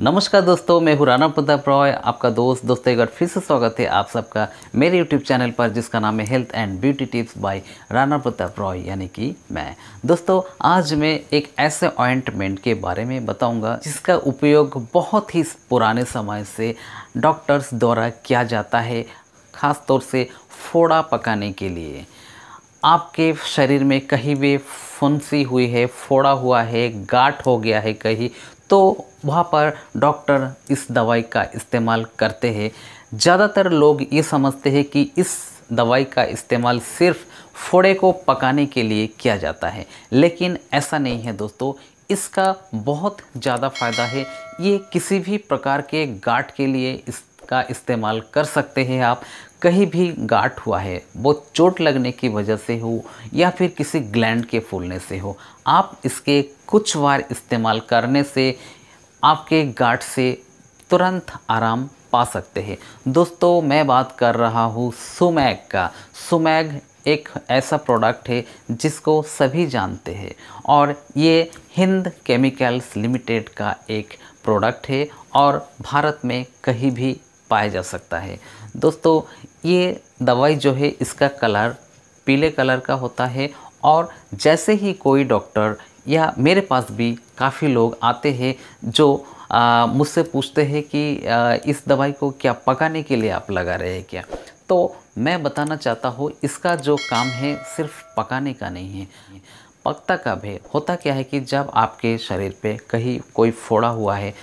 नमस्कार दोस्तों मैं हूँ राना प्रताप रॉय आपका दोस्त दोस्तों एक बार फिर से स्वागत है आप सबका मेरे यूट्यूब चैनल पर जिसका नाम है health and beauty tips by Rana Pratap Roy यानी कि मैं दोस्तों आज मैं एक ऐसे ऑइंटमेंट के बारे में बताऊंगा जिसका उपयोग बहुत ही पुराने समय से डॉक्टर्स द्वारा किया जाता है ख़ास तौर से फोड़ा पकाने के लिए आपके शरीर में कहीं भी फुंसी हुई है फोड़ा हुआ है गाठ हो गया है कहीं तो वहाँ पर डॉक्टर इस दवाई का इस्तेमाल करते हैं ज़्यादातर लोग ये समझते हैं कि इस दवाई का इस्तेमाल सिर्फ फोड़े को पकाने के लिए किया जाता है लेकिन ऐसा नहीं है दोस्तों इसका बहुत ज़्यादा फ़ायदा है ये किसी भी प्रकार के गाठ के लिए इस का इस्तेमाल कर सकते हैं आप कहीं भी गाट हुआ है वो चोट लगने की वजह से हो या फिर किसी ग्लैंड के फूलने से हो आप इसके कुछ बार इस्तेमाल करने से आपके गांठ से तुरंत आराम पा सकते हैं दोस्तों मैं बात कर रहा हूँ सुमैग का सुमैग एक ऐसा प्रोडक्ट है जिसको सभी जानते हैं और ये हिंद केमिकल्स लिमिटेड का एक प्रोडक्ट है और भारत में कहीं भी पाया जा सकता है दोस्तों ये दवाई जो है इसका कलर पीले कलर का होता है और जैसे ही कोई डॉक्टर या मेरे पास भी काफ़ी लोग आते हैं जो मुझसे पूछते हैं कि आ, इस दवाई को क्या पकाने के लिए आप लगा रहे हैं क्या तो मैं बताना चाहता हूँ इसका जो काम है सिर्फ पकाने का नहीं है पकता का भी होता क्या है कि जब आपके शरीर पे कहीं कोई फोड़ा हुआ है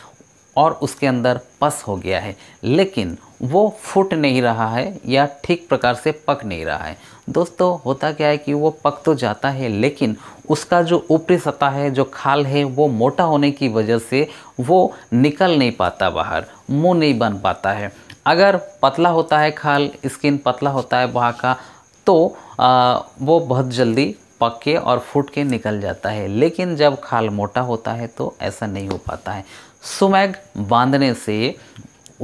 और उसके अंदर पस हो गया है लेकिन वो फूट नहीं रहा है या ठीक प्रकार से पक नहीं रहा है दोस्तों होता क्या है कि वो पक तो जाता है लेकिन उसका जो ऊपरी सतह है जो खाल है वो मोटा होने की वजह से वो निकल नहीं पाता बाहर मुँह नहीं बन पाता है अगर पतला होता है खाल स्किन पतला होता है वहाँ का तो आ, वो बहुत जल्दी पक के और फूट के निकल जाता है लेकिन जब खाल मोटा होता है तो ऐसा नहीं हो पाता है सुमैग बांधने से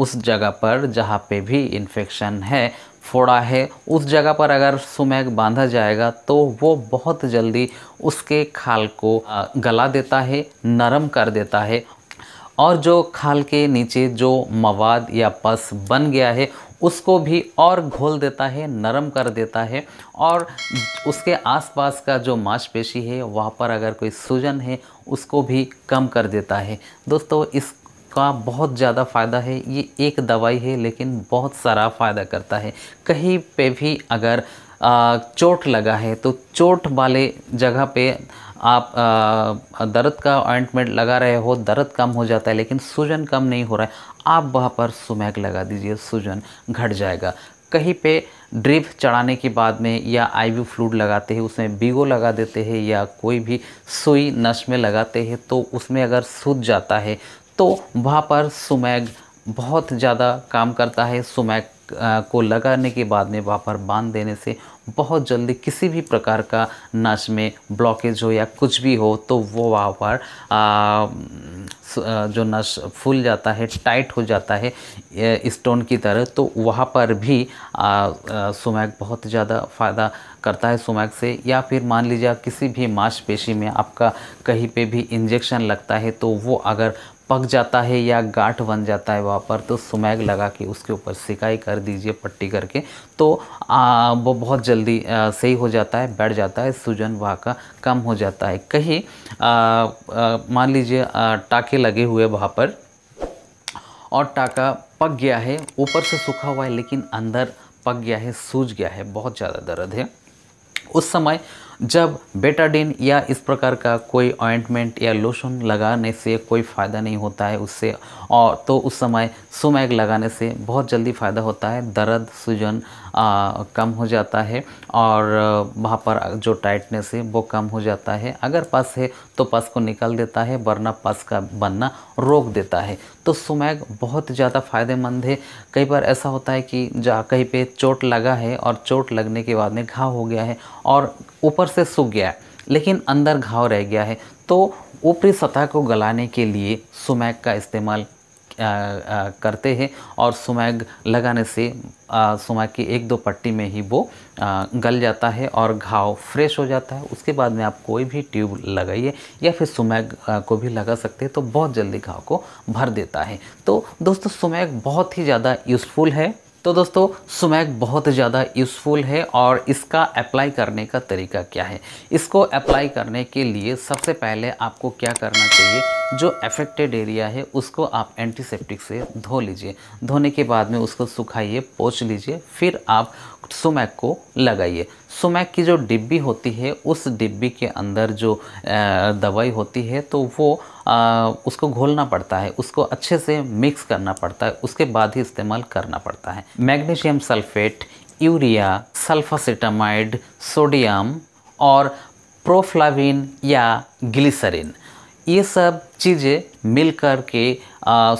उस जगह पर जहाँ पे भी इन्फेक्शन है फोड़ा है उस जगह पर अगर सुमैग बांधा जाएगा तो वो बहुत जल्दी उसके खाल को गला देता है नरम कर देता है और जो खाल के नीचे जो मवाद या पस बन गया है उसको भी और घोल देता है नरम कर देता है और उसके आसपास का जो मांसपेशी है वहाँ पर अगर कोई सूजन है उसको भी कम कर देता है दोस्तों इस का बहुत ज़्यादा फ़ायदा है ये एक दवाई है लेकिन बहुत सारा फ़ायदा करता है कहीं पे भी अगर आ, चोट लगा है तो चोट वाले जगह पे आप दर्द का ऑइंटमेंट लगा रहे हो दर्द कम हो जाता है लेकिन सूजन कम नहीं हो रहा है आप वहाँ पर सुमैक लगा दीजिए सूजन घट जाएगा कहीं पे ड्रिप चढ़ाने के बाद में या आईवी फ्लूड लगाते हैं उसमें बीगो लगा देते हैं या कोई भी सुई नश में लगाते हैं तो उसमें अगर सूज जाता है तो वहाँ पर सुमैग बहुत ज़्यादा काम करता है सुमैग को लगाने के बाद में वहाँ पर बांध देने से बहुत जल्दी किसी भी प्रकार का नस में ब्लॉकेज हो या कुछ भी हो तो वो वहाँ पर जो नस फूल जाता है टाइट हो जाता है स्टोन की तरह तो वहाँ पर भी सुमैक बहुत ज़्यादा फ़ायदा करता है सुमैक से या फिर मान लीजिए किसी भी मांसपेशी में आपका कहीं पे भी इंजेक्शन लगता है तो वो अगर पक जाता है या गाठ बन जाता है वहाँ पर तो सुमैग लगा के उसके ऊपर सिकाई कर कर दीजिए पट्टी करके तो आ, वो बहुत जल्दी आ, सही हो जाता है बैठ जाता है सूजन वहाँ का कम हो जाता है कहीं मान लीजिए टाके लगे हुए वहाँ पर और टाका पक गया है ऊपर से सूखा हुआ है लेकिन अंदर पक गया है सूज गया है बहुत ज़्यादा दर्द है उस समय जब बेटाडिन या इस प्रकार का कोई ऑइंटमेंट या लोशन लगाने से कोई फ़ायदा नहीं होता है उससे और तो उस समय सुमैग लगाने से बहुत जल्दी फ़ायदा होता है दर्द सूजन कम हो जाता है और वहाँ पर जो टाइटनेस है वो कम हो जाता है अगर पस है तो पस को निकाल देता है वरना पस का बनना रोक देता है तो सुमैग बहुत ज़्यादा फ़ायदेमंद है कई बार ऐसा होता है कि जहाँ कहीं पर चोट लगा है और चोट लगने के बाद में घाव हो गया है और ऊपर से सूख गया है लेकिन अंदर घाव रह गया है तो ऊपरी सतह को गलाने के लिए सुमैग का इस्तेमाल करते हैं और सुमैग लगाने से सुमैग की एक दो पट्टी में ही वो आ, गल जाता है और घाव फ्रेश हो जाता है उसके बाद में आप कोई भी ट्यूब लगाइए या फिर सुमैग को भी लगा सकते हैं तो बहुत जल्दी घाव को भर देता है तो दोस्तों सुमैग बहुत ही ज़्यादा यूज़फुल है तो दोस्तों सुमैक बहुत ज़्यादा यूज़फुल है और इसका अप्लाई करने का तरीका क्या है इसको अप्लाई करने के लिए सबसे पहले आपको क्या करना चाहिए जो अफेक्टेड एरिया है उसको आप एंटीसेप्टिक से धो लीजिए धोने के बाद में उसको सुखाइए पोछ लीजिए फिर आप सुमैक को लगाइए सुमैक की जो डिब्बी होती है उस डिब्बी के अंदर जो दवाई होती है तो वो आ, उसको घोलना पड़ता है उसको अच्छे से मिक्स करना पड़ता है उसके बाद ही इस्तेमाल करना पड़ता है magnesium sulphate urea sulphacetamide sodium और प्रोफ्लाविन या ग्लिसरिन ये सब चीज़ें मिल कर के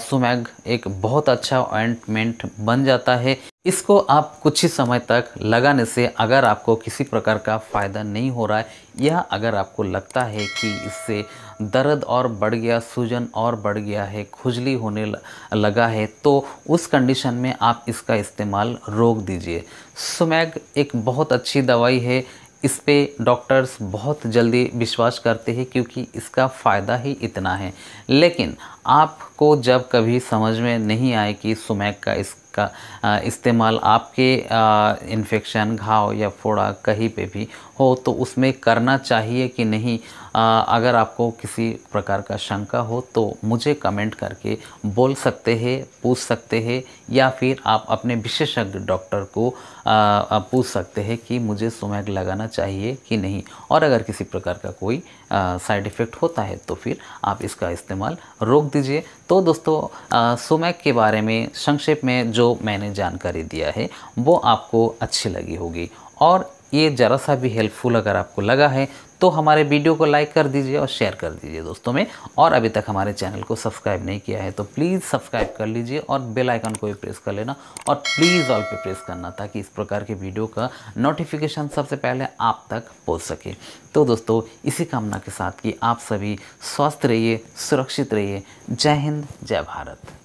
सुमैग एक बहुत अच्छा ऑइंटमेंट बन जाता है इसको आप कुछ ही समय तक लगाने से अगर आपको किसी प्रकार का फ़ायदा नहीं हो रहा है या अगर आपको लगता है कि इससे दर्द और बढ़ गया सूजन और बढ़ गया है खुजली होने लगा है तो उस कंडीशन में आप इसका इस्तेमाल रोक दीजिए सुमैग एक बहुत अच्छी दवाई है इस पे डॉक्टर्स बहुत जल्दी विश्वास करते हैं क्योंकि इसका फ़ायदा ही इतना है लेकिन आपको जब कभी समझ में नहीं आए कि सुमैक का इसका इस्तेमाल आपके इन्फेक्शन घाव या फोड़ा कहीं पे भी हो तो उसमें करना चाहिए कि नहीं आ, अगर आपको किसी प्रकार का शंका हो तो मुझे कमेंट करके बोल सकते हैं पूछ सकते हैं या फिर आप अपने विशेषज्ञ डॉक्टर को आ, पूछ सकते हैं कि मुझे सुमैग लगाना चाहिए कि नहीं और अगर किसी प्रकार का कोई साइड इफ़ेक्ट होता है तो फिर आप इसका इस्तेमाल रोक दीजिए तो दोस्तों सुमैग के बारे में संक्षेप में जो मैंने जानकारी दिया है वो आपको अच्छी लगी होगी और ये ज़रा सा भी हेल्पफुल अगर आपको लगा है तो हमारे वीडियो को लाइक कर दीजिए और शेयर कर दीजिए दोस्तों में और अभी तक हमारे चैनल को सब्सक्राइब नहीं किया है तो प्लीज़ सब्सक्राइब कर लीजिए और बेल आइकन को भी प्रेस कर लेना और प्लीज़ ऑल पे प्रेस करना ताकि इस प्रकार के वीडियो का नोटिफिकेशन सबसे पहले आप तक पहुंच सके तो दोस्तों इसी कामना के साथ कि आप सभी स्वस्थ रहिए सुरक्षित रहिए जय हिंद जय भारत